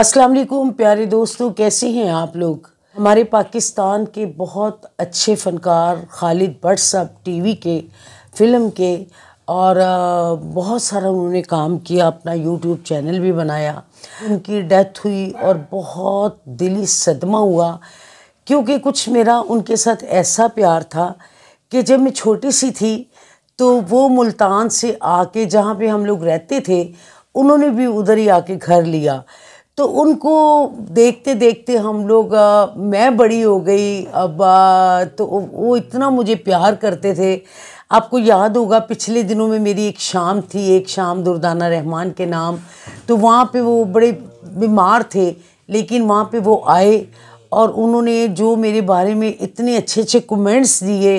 अस्सलाम वालेकुम प्यारे दोस्तों कैसे हैं आप लोग हमारे पाकिस्तान के बहुत अच्छे फनकार खालिद बट साहब टीवी के फिल्म के और बहुत सारा उन्होंने काम किया अपना यूट्यूब चैनल भी बनाया उनकी डेथ हुई और बहुत दिली सदमा हुआ क्योंकि कुछ मेरा उनके साथ ऐसा प्यार था कि जब मैं छोटी सी थी तो वो मुल्तान से आके जहाँ पे हम लोग रहते थे उन्होंने भी उधर ही आके घर लिया तो उनको देखते देखते हम लोग आ, मैं बड़ी हो गई अब आ, तो वो इतना मुझे प्यार करते थे आपको याद होगा पिछले दिनों में मेरी एक शाम थी एक शाम दुर्दाना रहमान के नाम तो वहाँ पे वो बड़े बीमार थे लेकिन वहाँ पे वो आए और उन्होंने जो मेरे बारे में इतने अच्छे अच्छे कमेंट्स दिए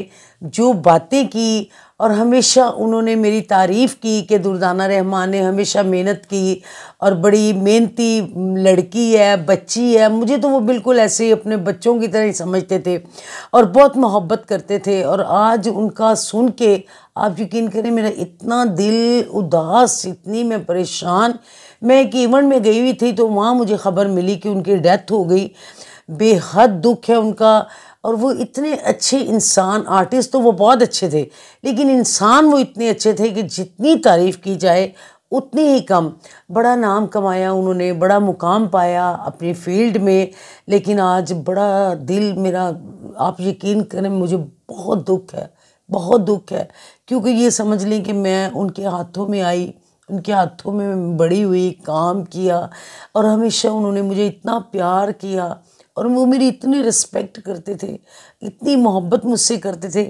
जो बातें की और हमेशा उन्होंने मेरी तारीफ़ की कि दुर्दाना रहमान ने हमेशा मेहनत की और बड़ी मेहनती लड़की है बच्ची है मुझे तो वो बिल्कुल ऐसे ही अपने बच्चों की तरह ही समझते थे और बहुत मोहब्बत करते थे और आज उनका सुन के आप यकीन करें मेरा इतना दिल उदास इतनी मैं परेशान मैं एक इवेंट में गई हुई थी तो वहाँ मुझे ख़बर मिली कि उनकी डेथ हो गई बेहद दुख है उनका और वो इतने अच्छे इंसान आर्टिस्ट तो वो बहुत अच्छे थे लेकिन इंसान वो इतने अच्छे थे कि जितनी तारीफ़ की जाए उतनी ही कम बड़ा नाम कमाया उन्होंने बड़ा मुकाम पाया अपनी फील्ड में लेकिन आज बड़ा दिल मेरा आप यकीन करें मुझे बहुत दुख है बहुत दुख है क्योंकि ये समझ लें कि मैं उनके हाथों में आई उनके हाथों में बड़ी हुई काम किया और हमेशा उन्होंने मुझे इतना प्यार किया और वो मेरी इतनी रिस्पेक्ट करते थे इतनी मोहब्बत मुझसे करते थे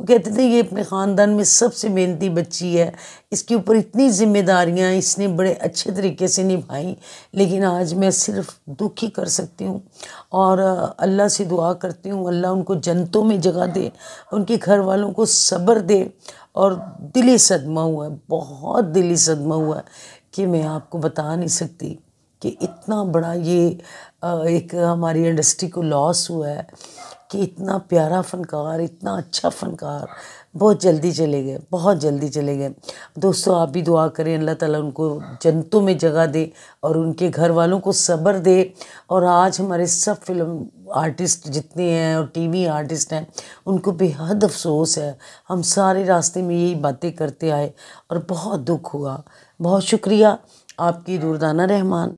वो कहते थे ये अपने ख़ानदान में सबसे मेहनती बच्ची है इसके ऊपर इतनी जिम्मेदारियाँ इसने बड़े अच्छे तरीके से निभाई लेकिन आज मैं सिर्फ दुख ही कर सकती हूँ और अल्लाह से दुआ करती हूँ अल्लाह उनको जनतों में जगह दे उनके घर वालों को सब्र दे और दिली सदमा हुआ है बहुत दिली सदमा हुआ है कि मैं आपको बता नहीं सकती कि इतना बड़ा ये एक हमारी इंडस्ट्री को लॉस हुआ है कि इतना प्यारा फनकार इतना अच्छा फनकार बहुत जल्दी चले गए बहुत जल्दी चले गए दोस्तों आप भी दुआ करें अल्लाह ताला उनको जनतों में जगह दे और उनके घर वालों को सब्र दे और आज हमारे सब फिल्म आर्टिस्ट जितने हैं और टीवी आर्टिस्ट हैं उनको बेहद अफसोस है हम सारे रास्ते में यही बातें करते आए और बहुत दुख हुआ बहुत शुक्रिया आपकी दुरदाना रहमान